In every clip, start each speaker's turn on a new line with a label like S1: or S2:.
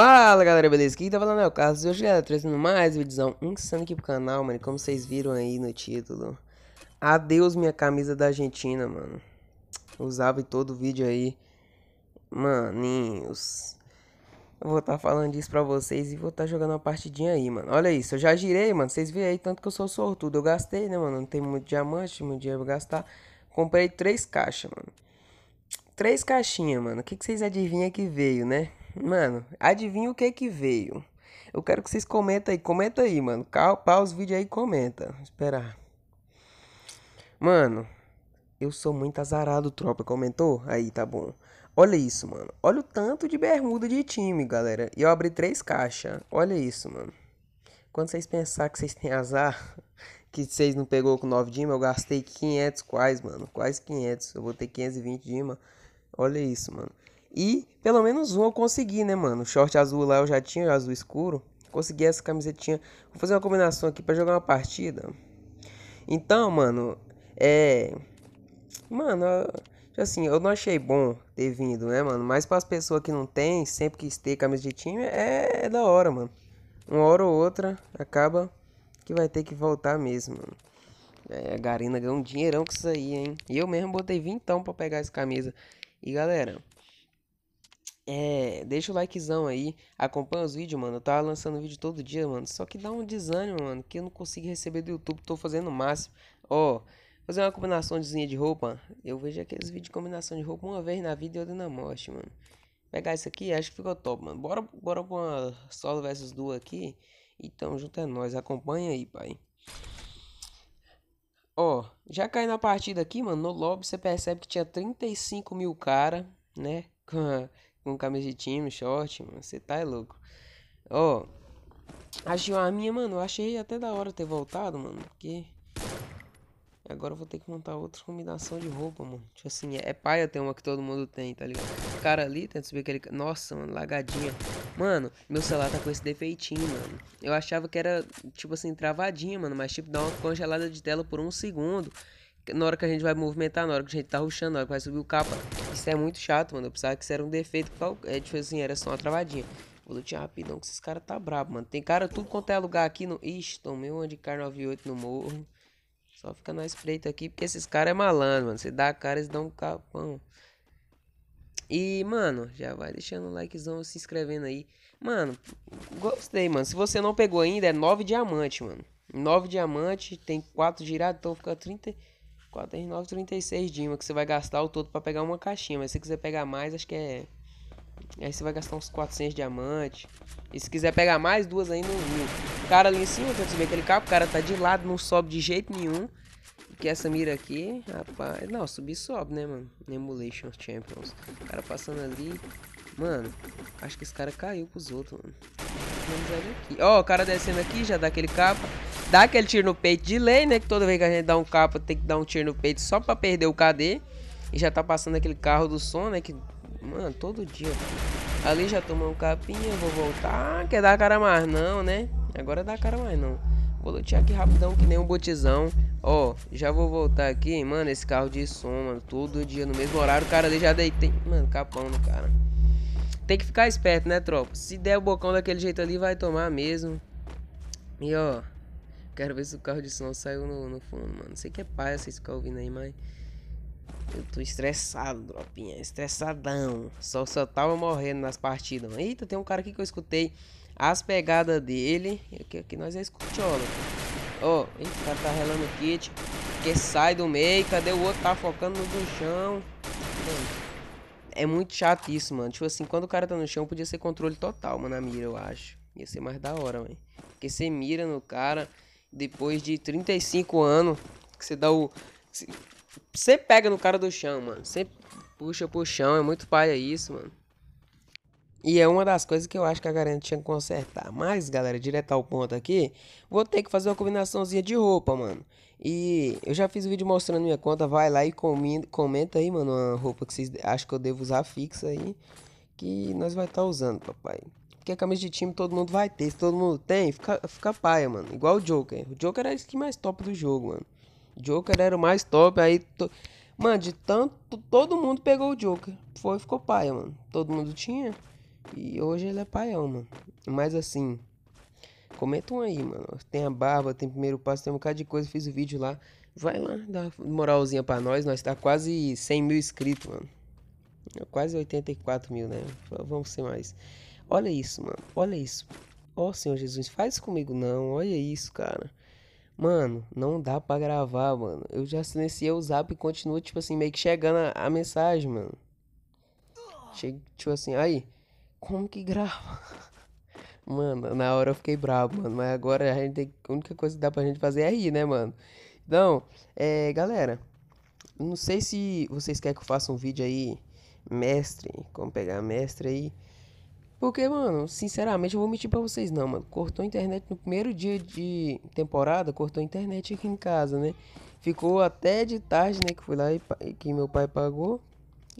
S1: Fala galera, beleza? Quem tá falando é o Carlos e hoje galera, trazendo mais um vídeozão insano aqui pro canal, mano. como vocês viram aí no título, adeus minha camisa da Argentina, mano. Usava em todo vídeo aí. Maninhos. Eu vou estar tá falando disso pra vocês e vou estar tá jogando uma partidinha aí, mano. Olha isso, eu já girei, mano. Vocês viram aí tanto que eu sou sortudo. Eu gastei, né, mano? Não tem muito diamante, muito dinheiro pra gastar. Comprei três caixas, mano. Três caixinhas, mano. O que, que vocês adivinham que veio, né? Mano, adivinha o que que veio? Eu quero que vocês comentem aí, comenta aí, mano. Pausa os vídeos aí e comenta. Esperar. Mano, eu sou muito azarado, tropa. Comentou? Aí, tá bom. Olha isso, mano. Olha o tanto de bermuda de time, galera. E eu abri três caixas. Olha isso, mano. Quando vocês pensar que vocês têm azar, que vocês não pegou com 9 dima, eu gastei 500 quase, mano. Quase 500. Eu vou ter 520 dima. Olha isso, mano. E pelo menos um eu consegui, né, mano? short azul lá eu já tinha, azul escuro. Consegui essa camisetinha. Vou fazer uma combinação aqui para jogar uma partida. Então, mano, é. Mano, assim, eu não achei bom ter vindo, né, mano? Mas para as pessoas que não tem, sempre que ter camisa de time, é... é da hora, mano. Uma hora ou outra acaba que vai ter que voltar mesmo, mano. É, a Garina ganhou um dinheirão com isso aí, hein? E eu mesmo botei vintão pra pegar essa camisa. E galera, é, deixa o likezão aí, acompanha os vídeos, mano. Eu tava lançando vídeo todo dia, mano. Só que dá um desânimo, mano, que eu não consigo receber do YouTube, tô fazendo o máximo. Ó, fazer uma combinaçãozinha de roupa, eu vejo aqueles vídeos de combinação de roupa uma vez na vida e outra na morte, mano. Pegar isso aqui, acho que ficou top, mano. Bora, bora com uma solo versus duas aqui. Então, junto é nós, acompanha aí, pai. Ó, já cai na partida aqui, mano. No lobby você percebe que tinha 35 mil cara, né? com camisa de time, short, mano. Você tá é louco. Ó. Oh, achei a minha, mano. Eu achei até da hora ter voltado, mano. Porque. Agora eu vou ter que montar outra combinação de roupa, mano. Tipo assim, é, é paia ter uma que todo mundo tem, tá ligado? O cara ali, tenta subir aquele... Nossa, mano, lagadinha. Mano, meu celular tá com esse defeitinho, mano. Eu achava que era, tipo assim, travadinha, mano. Mas, tipo, dá uma congelada de tela por um segundo na hora que a gente vai movimentar, na hora que a gente tá ruxando, na hora que vai subir o capa. Isso é muito chato, mano. Eu pensava que isso era um defeito. É, tipo assim, era só uma travadinha. Vou lutar rapidão que esses caras tá brabo, mano. Tem cara tudo quanto é lugar aqui no... Ixi, tomei um de car 98 no morro. Só fica na espreita aqui, porque esses caras é malandro, mano. Você dá a cara, eles dão um capão. E, mano, já vai deixando o likezão, se inscrevendo aí. Mano, gostei, mano. Se você não pegou ainda, é 9 diamante, mano. 9 diamante, tem 4 girados, então fica 30... 4,936 Dima, que você vai gastar o todo para pegar uma caixinha. Mas se quiser pegar mais, acho que é... Aí você vai gastar uns 400 diamantes. E se quiser pegar mais duas ainda, O cara ali em cima, quando você vê aquele carro, o cara tá de lado, não sobe de jeito nenhum. Que é essa mira aqui, rapaz... Não, subir sobe, né, mano? Emulation Champions. O cara passando ali... Mano, acho que esse cara caiu pros outros, mano. Ó, oh, o cara descendo aqui, já dá aquele capa dá aquele tiro no peito de lei, né? Que toda vez que a gente dá um capa, tem que dar um tiro no peito só pra perder o KD. E já tá passando aquele carro do som, né? Que, mano, todo dia. Mano. Ali já tomou um capinha, vou voltar. Quer é dar a cara mais não, né? Agora dá a cara mais não. Vou lutear aqui rapidão que nem um botizão. Ó, já vou voltar aqui. Mano, esse carro de som, mano. Todo dia, no mesmo horário, o cara ali já deitei. Mano, capão no cara. Tem que ficar esperto, né, tropa? Se der o bocão daquele jeito ali, vai tomar mesmo. E ó, Quero ver se o carro de som saiu no, no fundo, mano. Sei que é paia vocês ficam ouvindo aí, mas. Eu tô estressado, dropinha. Estressadão. Só, só tava morrendo nas partidas. Mano. Eita, tem um cara aqui que eu escutei as pegadas dele. Aqui, aqui nós é escutiola. Ó, oh, o cara tá relando o kit. Que sai do meio. Cadê o outro? Tá focando no chão. é muito chato isso, mano. Tipo assim, quando o cara tá no chão, podia ser controle total, mano, na mira, eu acho. Ia ser mais da hora, mano. Porque você mira no cara. Depois de 35 anos, que você dá o. Você pega no cara do chão, mano. Você puxa pro chão, é muito paia isso, mano. E é uma das coisas que eu acho que a garanta tinha que consertar. Mas, galera, direto ao ponto aqui, vou ter que fazer uma combinaçãozinha de roupa, mano. E eu já fiz um vídeo mostrando minha conta, vai lá e comenta aí, mano, uma roupa que vocês acham que eu devo usar fixa aí, que nós vai estar tá usando, papai que a camisa de time todo mundo vai ter. Se todo mundo tem, fica, fica paia, mano. Igual o Joker. O Joker era a skin mais top do jogo, mano. Joker era o mais top, aí. To... Mano, de tanto. Todo mundo pegou o Joker. Foi, ficou paia, mano. Todo mundo tinha. E hoje ele é paião, mano. Mas assim. comenta um aí, mano. Tem a barba, tem primeiro passo, tem um bocado de coisa. Fiz o vídeo lá. Vai lá, dá moralzinha pra nós. Nós tá quase 100 mil inscritos, mano. Quase 84 mil, né? Vamos ser mais. Olha isso, mano. Olha isso. Ó oh, Senhor Jesus, faz comigo não. Olha isso, cara. Mano, não dá pra gravar, mano. Eu já silenciei o zap e continua, tipo assim, meio que chegando a, a mensagem, mano. Chega, tipo assim, aí, como que grava? Mano, na hora eu fiquei bravo, mano. Mas agora a gente tem, a única coisa que dá pra gente fazer é rir, né, mano? Então, é, galera, não sei se vocês querem que eu faça um vídeo aí, mestre, como pegar mestre aí. Porque, mano, sinceramente, eu vou mentir pra vocês, não, mano. Cortou a internet no primeiro dia de temporada, cortou a internet aqui em casa, né? Ficou até de tarde, né? Que fui lá e que meu pai pagou.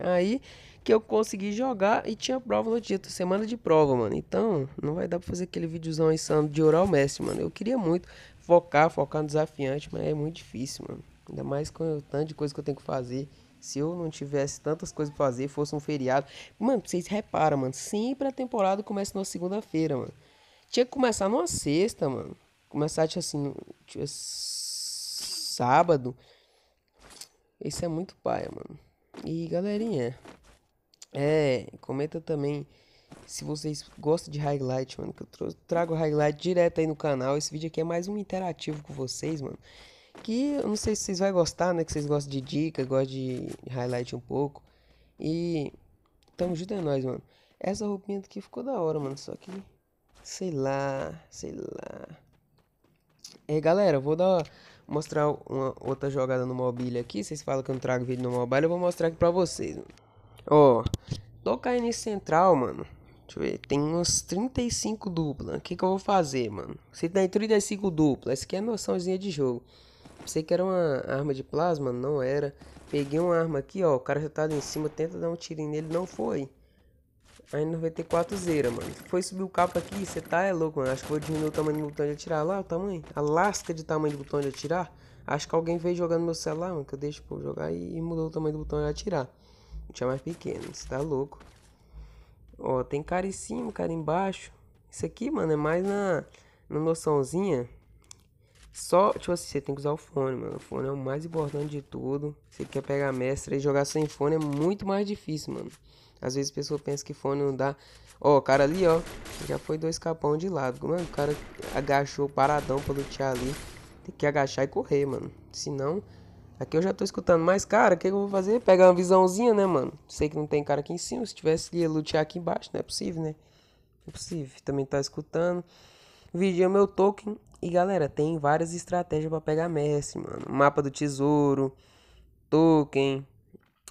S1: Aí que eu consegui jogar e tinha prova no dia, semana de prova, mano. Então, não vai dar pra fazer aquele videozão insano de oral mestre, mano. Eu queria muito focar, focar no desafiante, mas é muito difícil, mano. Ainda mais com o tanto de coisa que eu tenho que fazer. Se eu não tivesse tantas coisas pra fazer, fosse um feriado. Mano, vocês reparam, mano. Sempre a temporada começa na segunda-feira, mano. Tinha que começar numa sexta, mano. Começar, tipo assim, tinha tipo, é sábado. Isso é muito paia, mano. E galerinha, é, comenta também se vocês gostam de highlight, mano, que eu trago highlight direto aí no canal. Esse vídeo aqui é mais um interativo com vocês, mano aqui, eu não sei se vocês vão gostar, né? Que vocês gostam de dica, gostam de highlight um pouco. E tamo junto é nóis, mano. Essa roupinha aqui ficou da hora, mano. Só que, sei lá, sei lá. É, galera, vou dar mostrar uma outra jogada no mobile aqui. Vocês falam que eu não trago vídeo no mobile, eu vou mostrar aqui pra vocês, Ó, tô caindo em central, mano. Deixa eu ver, tem uns 35 dupla. O que, que eu vou fazer, mano? Se tem 35 dupla, isso aqui é noçãozinha de jogo. Pensei que era uma arma de plasma, não era. Peguei uma arma aqui, ó. O cara já tá ali em cima, tenta dar um tiro nele, não foi. Aí 94 zera, mano. Foi subir o capa aqui, você tá é louco, mano. Acho que vou diminuir o tamanho do botão de atirar. Lá o tamanho. A lasca de tamanho do botão de atirar. Acho que alguém veio jogando meu celular, mano. Que eu deixo pra jogar e, e mudou o tamanho do botão de atirar. Não tinha mais pequeno, você tá louco. Ó, tem cara em cima, cara embaixo. Isso aqui, mano, é mais na, na noçãozinha só, tipo assim, você tem que usar o fone, mano. O fone é o mais importante de tudo. Você quer pegar mestre e jogar sem fone é muito mais difícil, mano. Às vezes a pessoa pensa que fone não dá. Ó, o cara ali, ó. Já foi dois capão de lado. Mano, o cara agachou paradão pra lutear ali. Tem que agachar e correr, mano. Senão, aqui eu já tô escutando mais cara. O que, eu vou fazer? Pegar uma visãozinha, né, mano? Sei que não tem cara aqui em cima. Se tivesse, ia lutear aqui embaixo. Não é possível, né? Não é possível. Também tá escutando. Vigia é meu token. E galera, tem várias estratégias para pegar Messi, mano. Mapa do tesouro, token,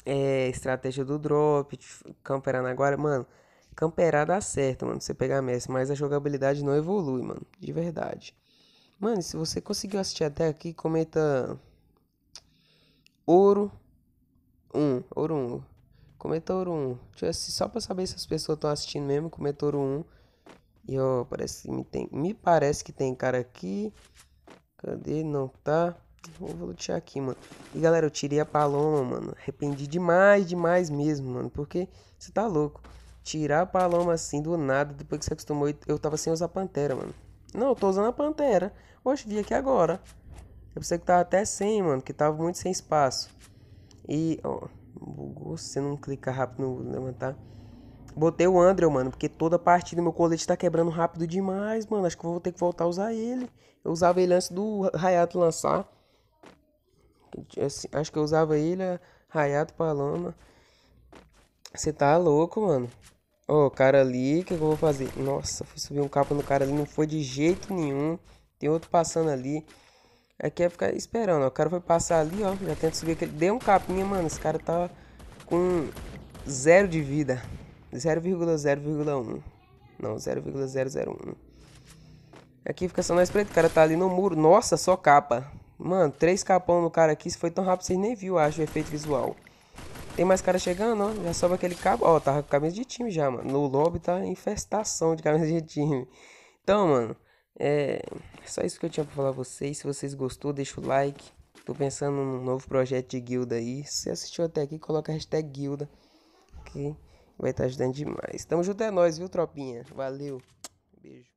S1: é, estratégia do drop, camperar guarda. mano. Camperar dá certo, mano, você pegar Messi, mas a jogabilidade não evolui, mano, de verdade. Mano, se você conseguiu assistir até aqui, comenta ouro 1, um, ouro 1. Um. Comenta ouro 1. Um. Só pra saber se as pessoas estão assistindo mesmo, comenta ouro 1. Um. E ó, parece que me tem. Me parece que tem cara aqui. Cadê? Não tá. vou lutear aqui, mano. E galera, eu tirei a paloma, mano. Arrependi demais, demais mesmo, mano. Porque você tá louco. Tirar a paloma assim do nada, depois que você acostumou, eu tava sem usar pantera, mano. Não, eu tô usando a pantera. Oxe, vi aqui agora. Eu é pensei que tava tá até sem, mano, que tava muito sem espaço. E, ó, bugou se não clicar rápido no levantar. Botei o André, mano, porque toda partida meu colete tá quebrando rápido demais, mano. Acho que eu vou ter que voltar a usar ele. Eu usava ele antes do Rayato lançar. Assim, acho que eu usava ele, Rayato, Paloma. Você tá louco, mano. Ó, oh, cara ali, o que, eu vou fazer? Nossa, fui subir um capa no cara ali, não foi de jeito nenhum. Tem outro passando ali. Aqui é, é ficar esperando, ó. O cara foi passar ali, ó. Já tenta subir aquele. Deu um capinha, mano. Esse cara tá com zero de vida. 0,0,1. Não, 0,001. Aqui fica só nós preto. O cara tá ali no muro. Nossa, só capa. Mano, três capão no cara aqui. Isso foi tão rápido, vocês nem viu, acho, o efeito visual. Tem mais cara chegando, ó. Já sobe aquele cabo. Ó, tava com camisa de time já, mano. No lobby tá infestação de camisa de time. Então, mano, é só isso que eu tinha pra falar a vocês. Se vocês gostou, deixa o like. Tô pensando num novo projeto de guilda aí. Se você assistiu até aqui, coloca a hashtag guilda. Ok? Vai estar ajudando demais. Tamo junto é nós, viu, tropinha? Valeu. Beijo.